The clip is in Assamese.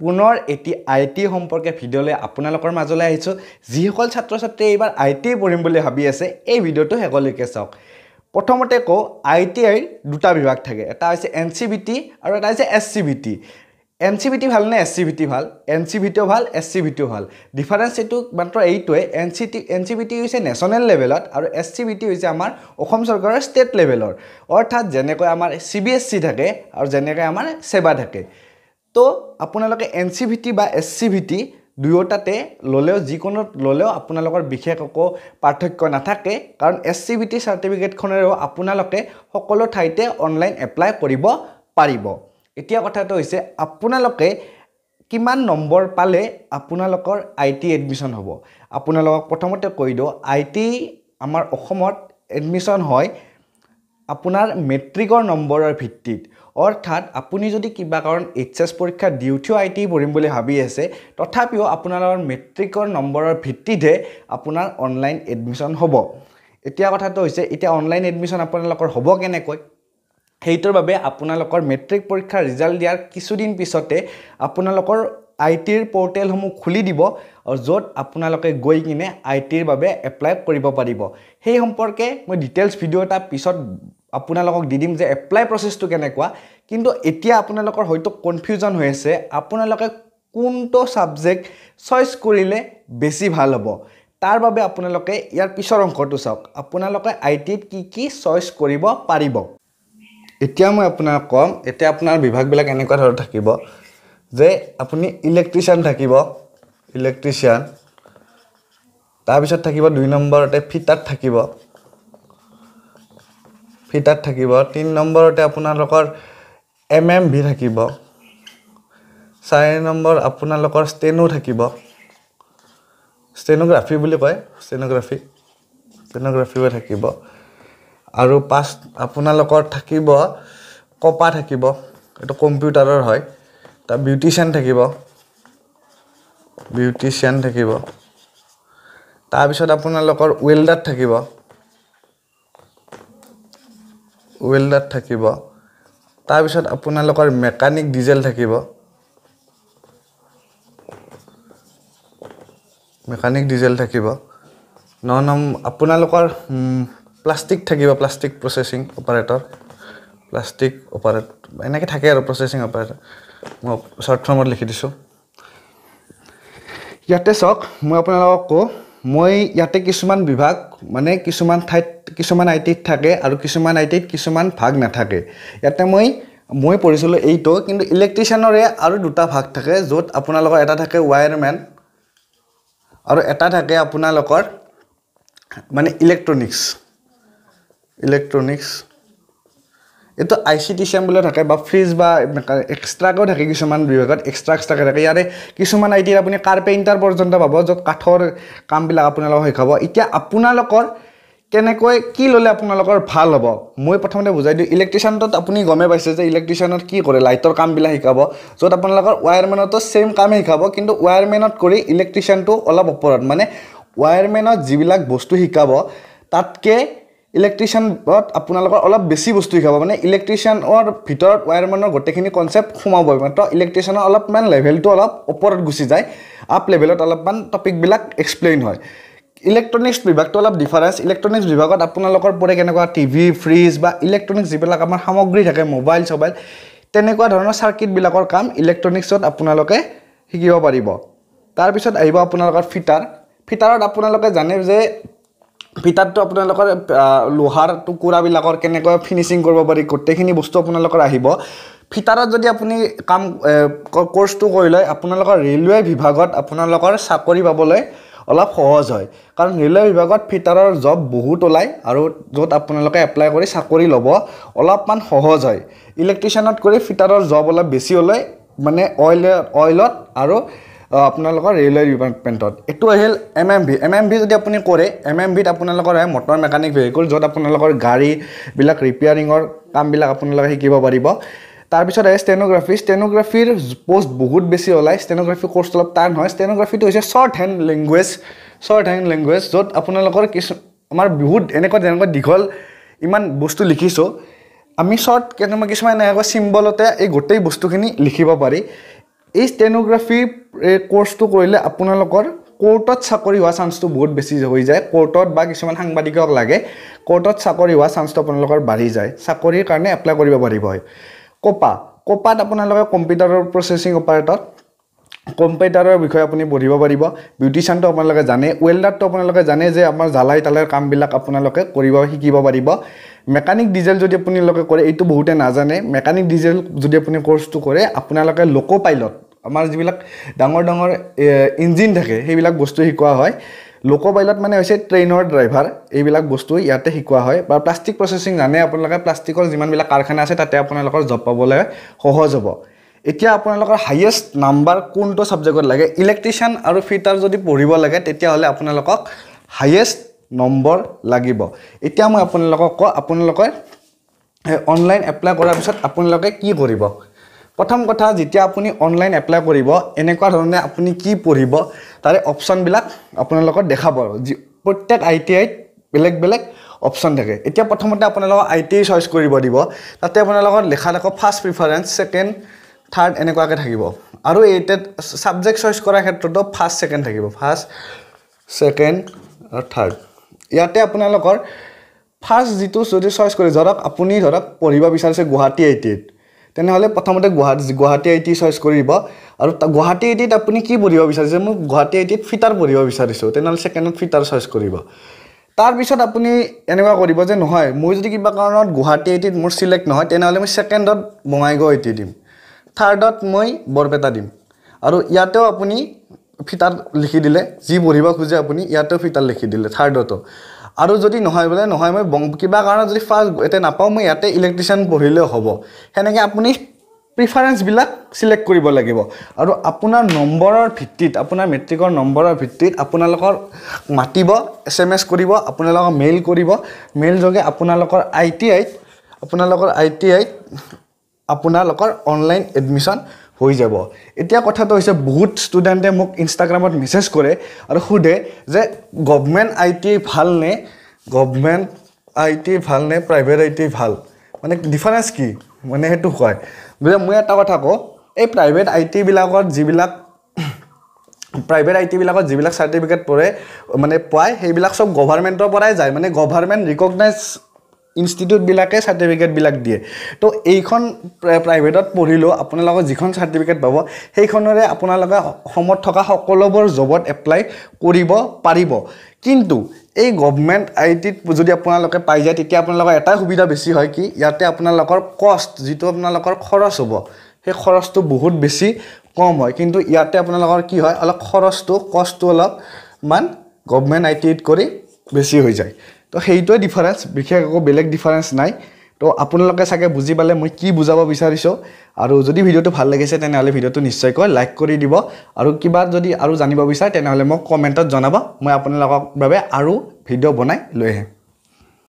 পুনৰ এটি আই টি সম্পৰ্কে ভিডিঅ'লৈ আপোনালোকৰ মাজলৈ আহিছোঁ যিসকল ছাত্ৰ ছাত্ৰীয়ে এইবাৰ আই টি আই পঢ়িম বুলি ভাবি আছে এই ভিডিঅ'টো শেষলৈকে চাওক প্ৰথমতে কওঁ আই টি আইৰ দুটা বিভাগ থাকে এটা হৈছে এন চি বি টি আৰু এটা হৈছে S C V T N C V T ভালনে এছ চি বি টি ভাল এন চি বি টিও ভাল এছ চি বি টিও ভাল ডিফাৰেঞ্চ এইটো মাত্ৰ এইটোৱে N C T N C V T হৈছে নেশ্যনেল লেভেলত আৰু এছ চি বি টি হৈছে আমাৰ অসম চৰকাৰৰ ষ্টেট লেভেলৰ অৰ্থাৎ যেনেকৈ আমাৰ চি বি এছ চি থাকে আৰু যেনেকৈ আমাৰ ছেবা থাকে তো আপোনালোকে এন চি ভি টি বা এছ চি ভি টি দুয়োটাতে ল'লেও যিকোনো ল'লেও আপোনালোকৰ বিশেষ একো পাৰ্থক্য নাথাকে কাৰণ এছ চি ভি টি চাৰ্টিফিকেটখনেৰেও আপোনালোকে সকলো ঠাইতে অনলাইন এপ্লাই কৰিব পাৰিব এতিয়া কথাটো হৈছে আপোনালোকে কিমান নম্বৰ পালে আপোনালোকৰ আই টি এডমিশ্যন হ'ব আপোনালোকক প্ৰথমতে কৈ দিওঁ আই টি আমাৰ অসমত এডমিশ্যন হয় আপোনাৰ মেট্ৰিকৰ নম্বৰৰ ভিত্তিত অৰ্থাৎ আপুনি যদি কিবা কাৰণ এইচ এছ পৰীক্ষা ডিউটিও আই টি পঢ়িম বুলি ভাবি আছে তথাপিও আপোনালোকৰ মেট্ৰিকৰ নম্বৰৰ ভিত্তিতহে আপোনাৰ অনলাইন এডমিশ্যন হ'ব এতিয়া কথাটো হৈছে এতিয়া অনলাইন এডমিশ্যন আপোনালোকৰ হ'ব কেনেকৈ সেইটোৰ বাবে আপোনালোকৰ মেট্ৰিক পৰীক্ষাৰ ৰিজাল্ট দিয়াৰ কিছুদিন পিছতে আপোনালোকৰ আই টিৰ পৰ্টেলসমূহ খুলি দিব আৰু য'ত আপোনালোকে গৈ কিনে আই টিৰ বাবে এপ্লাই কৰিব পাৰিব সেই সম্পৰ্কে মই ডিটেইলছ ভিডিঅ' এটা পিছত আপোনালোকক দি দিম যে এপ্লাই প্ৰচেছটো কেনেকুৱা কিন্তু এতিয়া আপোনালোকৰ হয়তো কনফিউজন হৈ আছে আপোনালোকে কোনটো ছাবজেক্ট চইচ কৰিলে বেছি ভাল হ'ব তাৰ বাবে আপোনালোকে ইয়াৰ পিছৰ অংশটো চাওক আপোনালোকে আই টিত কি কি চইচ কৰিব পাৰিব এতিয়া মই আপোনাক ক'ম এতিয়া আপোনাৰ বিভাগবিলাক এনেকুৱা ধৰণৰ থাকিব যে আপুনি ইলেক্ট্ৰিচিয়ান থাকিব ইলেক্ট্ৰিচিয়ান তাৰপিছত থাকিব দুই নম্বৰতে ফিটাৰ থাকিব ফিটাত থাকিব তিনি নম্বৰতে আপোনালোকৰ এম এম ভি থাকিব চাৰি নম্বৰ আপোনালোকৰ ষ্টেনো থাকিব ষ্টেনোগ্ৰাফী বুলি কয় ষ্টেনোগ্ৰাফী ষ্টেনোগ্ৰাফিও থাকিব আৰু পাঁচ আপোনালোকৰ থাকিব কপা থাকিব এইটো কম্পিউটাৰৰ হয় তাৰ বিউটিচিয়ান থাকিব বিউটিচিয়ান থাকিব তাৰপিছত আপোনালোকৰ ৱেল্ডাৰ থাকিব ৱেল্ডাৰ থাকিব তাৰপিছত আপোনালোকৰ মেকানিক ডিজেল থাকিব মেকানিক ডিজেল থাকিব ন নম আপোনালোকৰ প্লাষ্টিক থাকিব plastic processing operator plastic operate এনেকৈ থাকে আৰু প্ৰচেছিং অপাৰেটৰ মই শ্বৰ্ট ফৰ্মত লিখি দিছোঁ ইয়াতে চাওক মই আপোনালোকক কওঁ মই ইয়াতে কিছুমান বিভাগ মানে কিছুমান ঠাইত কিছুমান আই টিত থাকে আৰু কিছুমান আই টিত কিছুমান ভাগ নাথাকে ইয়াতে মই মই পঢ়িছিলোঁ এইটো কিন্তু ইলেক্ট্ৰিচিয়ানৰে আৰু দুটা ভাগ থাকে য'ত আপোনালোকৰ এটা থাকে ৱায়াৰমেন আৰু এটা থাকে আপোনালোকৰ মানে ইলেক্ট্ৰনিক্স ইলেক্ট্ৰনিক্স এইটো আই চি টি চেম বুলি থাকে বা ফ্ৰিজ বা এক্সট্ৰাকৈ থাকে কিছুমান বিভাগত এক্সট্ৰা এক্সট্ৰাকৈ থাকে ইয়াৰে কিছুমান আই টি আপুনি কাৰ্পেণ্টাৰ পৰ্যন্ত পাব য'ত কাঠৰ কামবিলাক আপোনালোকক শিকাব এতিয়া আপোনালোকৰ কেনেকৈ কি ল'লে আপোনালোকৰ ভাল হ'ব মই প্ৰথমতে বুজাই দিওঁ ইলেক্ট্ৰিচিয়ানটোত আপুনি গমেই পাইছে যে ইলেক্ট্ৰিচিয়ানত কি কৰে লাইটৰ কামবিলাক শিকাব য'ত আপোনালোকৰ ৱায়াৰমেনতো ছেইম কামেই শিকাব কিন্তু ৱায়াৰমেনত কৰি ইলেক্ট্ৰিচিয়ানটো অলপ ওপৰত মানে ৱায়াৰমেনত যিবিলাক বস্তু শিকাব তাতকৈ ইলেক্ট্ৰিচিয়ানত আপোনালোকৰ অলপ বেছি বস্তু শিকাব মানে ইলেক্ট্ৰিচিয়ানৰ ভিতৰত ৱায়াৰমেনৰ গোটেইখিনি কনচেপ্ট সোমাব মানে তো ইলেক্ট্ৰিচিয়ানৰ অলপমান লেভেলটো অলপ ওপৰত গুচি যায় আপ লেভেলত অলপমান টপিকবিলাক এক্সপ্লেইন হয় ইলেক্ট্ৰনিক্স বিভাগটো অলপ ডিফাৰেঞ্চ ইলেক্ট্ৰনিক্স বিভাগত আপোনালোকৰ পৰে কেনেকুৱা টিভি ফ্ৰিজ বা ইলেক্ট্ৰনিক্স যিবিলাক আমাৰ সামগ্ৰী থাকে মোবাইল চবাইল তেনেকুৱা ধৰণৰ চাৰ্কিটবিলাকৰ কাম ইলেক্ট্ৰনিক্সত আপোনালোকে শিকিব পাৰিব তাৰপিছত আহিব আপোনালোকৰ ফিটাৰ ফিটাৰত আপোনালোকে জানে যে ফিটাৰটো আপোনালোকৰ লোহাৰ টুকুৰাবিলাকৰ কেনেকৈ ফিনিচিং কৰিব পাৰি গোটেইখিনি বস্তু আপোনালোকৰ আহিব ফিটাৰত যদি আপুনি কাম কৰ্চটো কৰি লয় আপোনালোকৰ ৰেলৱে বিভাগত আপোনালোকৰ চাকৰি পাবলৈ অলপ সহজ হয় কাৰণ ৰেলৱে বিভাগত ফিটাৰৰ জব বহুত ওলায় আৰু য'ত আপোনালোকে এপ্লাই কৰি চাকৰি ল'ব অলপমান সহজ হয় ইলেক্ট্ৰিচিয়ানত কৰি ফিটাৰৰ জব অলপ বেছি ওলায় মানে অইল অইলত আৰু আপোনালোকৰ ৰেলৱে ডিপাৰ্টমেণ্টত এইটো আহিল M M V M M V যদি আপুনি কৰে এম এম ভিত আপোনালোকৰ আহে মটৰ মেকানিক ভেহিকুল য'ত আপোনালোকৰ গাড়ীবিলাক ৰিপেয়াৰিঙৰ কামবিলাক আপোনালোকে শিকিব পাৰিব তাৰপিছত আহে ষ্টেনোগ্ৰাফি ষ্টেনগ্ৰাফীৰ পষ্ট বহুত বেছি ওলায় ষ্টেনগ্ৰাফী ক'ৰ্চটো অলপ টান হয় ষ্টেনোগ্ৰাফিটো হৈছে shorthand language shorthand language য'ত আপোনালোকৰ কিছু আমাৰ বহুত এনেকুৱা যেনেকুৱা দীঘল ইমান বস্তু লিখিছোঁ আমি শ্বৰ্ট কেনেকুৱা কিছুমান এনেকুৱা চিম্বলতে এই গোটেই বস্তুখিনি লিখিব পাৰি এই ষ্টেনোগ্ৰাফি কৰ্চটো কৰিলে আপোনালোকৰ কোৰ্টত চাকৰি হোৱা চান্সটো বহুত বেছি হৈ যায় কোৰ্টত বা কিছুমান সাংবাদিকক লাগে কোৰ্টত চাকৰি হোৱা চান্সটো আপোনালোকৰ বাঢ়ি যায় চাকৰিৰ কাৰণে এপ্লাই কৰিব পাৰিব হয় কপা কপাত আপোনালোকে কম্পিউটাৰৰ প্ৰচেছিং অপাৰেটৰ কম্পিউটাৰৰ বিষয়ে আপুনি পঢ়িব পাৰিব বিউটিচিয়ানটো আপোনালোকে জানে ৱেল্ডাৰটো আপোনালোকে জানে যে আমাৰ জ্বালাই তালাইৰ কামবিলাক আপোনালোকে কৰিব শিকিব পাৰিব মেকানিক ডিজেল যদি আপোনালোকে কৰে এইটো বহুতে নাজানে মেকানিক ডিজেল যদি আপুনি কৰ্চটো কৰে আপোনালোকে লক' পাইলট আমাৰ যিবিলাক ডাঙৰ ডাঙৰ ইঞ্জিন থাকে সেইবিলাক বস্তু শিকোৱা হয় লক' পাইলট মানে হৈছে ট্ৰেইনৰ ড্ৰাইভাৰ এইবিলাক বস্তু ইয়াতে শিকোৱা হয় বা প্লাষ্টিক প্ৰচেছিং জানে আপোনালোকে প্লাষ্টিকৰ যিমানবিলাক কাৰখানা আছে তাতে আপোনালোকৰ জব পাবলৈ সহজ হ'ব এতিয়া আপোনালোকৰ হাইয়েষ্ট নাম্বাৰ কোনটো ছাবজেক্টত লাগে ইলেক্ট্ৰিচিয়ান আৰু ফিটাৰ যদি পঢ়িব লাগে তেতিয়াহ'লে আপোনালোকক হায়েষ্ট নম্বৰ লাগিব এতিয়া মই আপোনালোকক কওঁ আপোনালোকে অনলাইন এপ্লাই কৰাৰ পিছত আপোনালোকে কি কৰিব প্ৰথম কথা যেতিয়া আপুনি অনলাইন এপ্লাই কৰিব এনেকুৱা ধৰণে আপুনি কি পঢ়িব তাৰে অপশ্যনবিলাক আপোনালোকক দেখাব পাব যি প্ৰত্যেক আই টি আইত বেলেগ বেলেগ অপশ্যন থাকে এতিয়া প্ৰথমতে আপোনালোকক আই টি আই চইচ কৰিব দিব তাতে আপোনালোকৰ লেখা দেখা ফাৰ্ষ্ট প্ৰিফাৰেঞ্চ ছেকেণ্ড থাৰ্ড এনেকুৱাকৈ থাকিব আৰু এইটাত ছাবজেক্ট চইচ কৰাৰ ক্ষেত্ৰতো ফাৰ্ষ্ট ছেকেণ্ড থাকিব ফাৰ্ষ্ট ছেকেণ্ড আৰু থাৰ্ড ইয়াতে আপোনালোকৰ ফাৰ্ষ্ট যিটো যদি চইচ কৰে ধৰক আপুনি ধৰক পঢ়িব বিচাৰিছে গুৱাহাটী আই টিত তেনেহ'লে প্ৰথমতে Guwahati Guwahati I T choice কৰিব আৰু গুৱাহাটী আই টিত আপুনি কি পঢ়িব বিচাৰিছে মই গুৱাহাটী আই টিত ফিটাৰ পঢ়িব বিচাৰিছোঁ তেনেহ'লে ছেকেণ্ডত ফিটাৰ চইচ কৰিব তাৰপিছত আপুনি এনেকুৱা কৰিব যে নহয় মই যদি কিবা কাৰণত গুৱাহাটী আই টিত মোৰ চিলেক্ট নহয় তেনেহ'লে মই ছেকেণ্ডত বঙাইগাঁও আই টি দিম থাৰ্ডত মই বৰপেটা দিম আৰু ইয়াতেও আপুনি ফিটাত লিখি দিলে যি পঢ়িব খোজে আপুনি ইয়াতেও ফিটাত লিখি দিলে থাৰ্ডতো আৰু যদি নহয় বোলে নহয় মই কিবা কাৰণত যদি ফাৰ্ষ্ট ইয়াতে নাপাওঁ মই ইয়াতে ইলেক্ট্ৰিচিয়ান পঢ়িলেও হ'ব সেনেকৈ আপুনি প্ৰিফাৰেঞ্চবিলাক চিলেক্ট কৰিব লাগিব আৰু আপোনাৰ নম্বৰৰ ভিত্তিত আপোনাৰ মেট্ৰিকৰ নম্বৰৰ ভিত্তিত আপোনালোকৰ মাতিব এছ এম এছ কৰিব আপোনালোকক মেইল কৰিব মেইল যোগে আপোনালোকৰ আই টি আইত আপোনালোকৰ আই টি আইত আপোনালোকৰ অনলাইন এডমিশ্যন হৈ যাব এতিয়া কথাটো হৈছে বহুত ষ্টুডেণ্টে মোক ইনষ্টাগ্ৰামত মেছেজ কৰে আৰু সোধে যে গভমেণ্ট আই টি ভাল নে গভমেণ্ট আই টি ভাল নে প্ৰাইভেট আই টি ভাল মানে ডিফাৰেঞ্চ কি মানে সেইটো হয় গতিকে মই এটা কথা কওঁ এই প্ৰাইভেট আই টিবিলাকত যিবিলাক প্ৰাইভেট আই টিবিলাকত যিবিলাক চাৰ্টিফিকেট পৰে মানে পায় সেইবিলাক চব গভাৰ্মেণ্টৰ পৰাই যায় মানে গভাৰ্মেণ্ট ৰিকগনাইজ ইনষ্টিটিউটবিলাকে চাৰ্টিফিকেটবিলাক দিয়ে তো এইখন প্ৰাইভেটত পঢ়িলেও আপোনালোকৰ যিখন চাৰ্টিফিকেট পাব সেইখনেৰে আপোনালোকে অসমত থকা সকলোবোৰ জবত এপ্লাই কৰিব পাৰিব কিন্তু এই গভমেণ্ট আই টিত যদি আপোনালোকে পাই যায় তেতিয়া আপোনালোকৰ এটাই সুবিধা বেছি হয় কি ইয়াতে আপোনালোকৰ কষ্ট যিটো আপোনালোকৰ খৰচ হ'ব সেই খৰচটো বহুত বেছি কম হয় কিন্তু ইয়াতে আপোনালোকৰ কি হয় অলপ খৰচটো কষ্টটো অলপমান গভমেণ্ট আই টিত কৰি বেছি হৈ যায় তো সেইটোৱে ডিফাৰেঞ্চ বিশেষ একো বেলেগ ডিফাৰেঞ্চ নাই তো আপোনালোকে চাগে বুজি পালে মই কি বুজাব বিচাৰিছোঁ আৰু যদি ভিডিঅ'টো ভাল লাগিছে তেনেহ'লে ভিডিঅ'টো নিশ্চয়কৈ লাইক কৰি দিব আৰু কিবা যদি আৰু জানিব বিচাৰে তেনেহ'লে মোক কমেণ্টত জনাব মই আপোনালোকৰ বাবে আৰু ভিডিঅ' বনাই লৈ আহিম